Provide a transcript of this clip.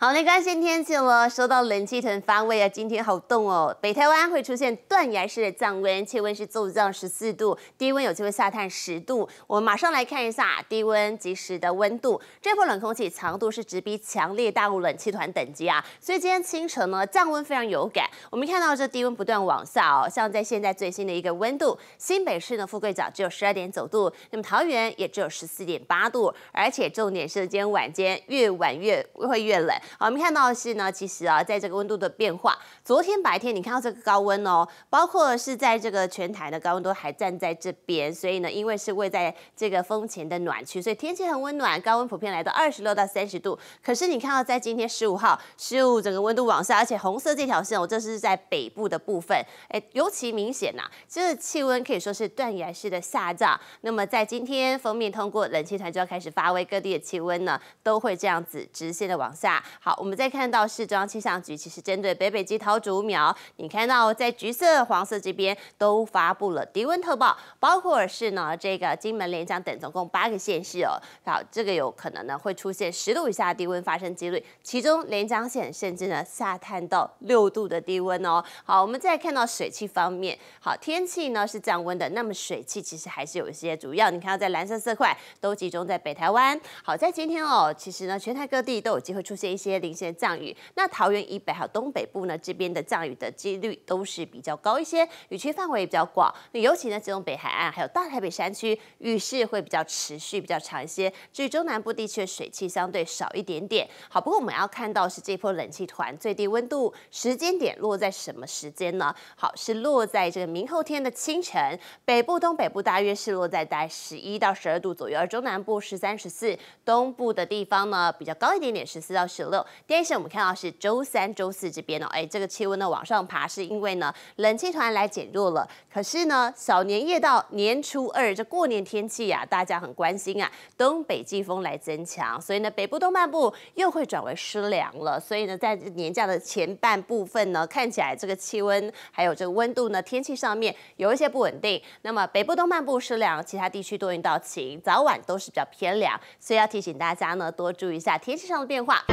好嘞，关心天气了，说到冷气团发威啊，今天好冻哦。北台湾会出现断崖式的降温，气温是骤降十四度，低温有机会下探十度。我们马上来看一下低温即时的温度。这波冷空气强度是直逼强烈大陆冷气团等级啊，所以今天清晨呢，降温非常有感。我们看到这低温不断往下哦，像在现在最新的一个温度，新北市的富贵角只有十二点九度，那么桃园也只有十四点八度，而且重点是今天晚间越晚越会越冷。我们看到的是呢，其实啊，在这个温度的变化，昨天白天你看到这个高温哦，包括是在这个全台的高温都还站在这边，所以呢，因为是位在这个风前的暖区，所以天气很温暖，高温普遍来到二十六到三十度。可是你看到在今天十五号十五整个温度往下，而且红色这条线，我这是在北部的部分，哎，尤其明显呐，这气温可以说是断崖式的下降。那么在今天锋面通过冷气团就要开始发威，各地的气温呢都会这样子直线的往下。好，我们再看到市中央气象局其实针对北北极桃竹苗，你看到在橘色、黄色这边都发布了低温特报，包括是呢这个金门、连江等总共八个县市哦。好，这个有可能呢会出现十度以下低温发生几率，其中连江县甚至呢下探到六度的低温哦。好，我们再看到水汽方面，好天气呢是降温的，那么水汽其实还是有一些，主要你看到在蓝色色块都集中在北台湾。好，在今天哦，其实呢全台各地都有机会出现一些。些零星降雨，那桃园以北还有东北部呢，这边的降雨的几率都是比较高一些，雨区范围也比较广。那尤其呢，这种北海岸还有大台北山区，雨势会比较持续比较长一些。至于中南部地区，水汽相对少一点点。好，不过我们要看到是这波冷气团最低温度时间点落在什么时间呢？好，是落在这个明后天的清晨，北部、东北部大约是落在在十一到十二度左右，而中南部十三十四，东部的地方呢比较高一点点，十四到十六。第一我们看到是周三、周四这边哦，哎，这个气温呢往上爬，是因为呢冷气团来减弱了。可是呢，小年夜到年初二这过年天气啊，大家很关心啊，东北季风来增强，所以呢北部东半部又会转为湿凉了。所以呢，在年假的前半部分呢，看起来这个气温还有这个温度呢，天气上面有一些不稳定。那么北部东半部湿凉，其他地区多云到晴，早晚都是比较偏凉，所以要提醒大家呢多注意一下天气上的变化。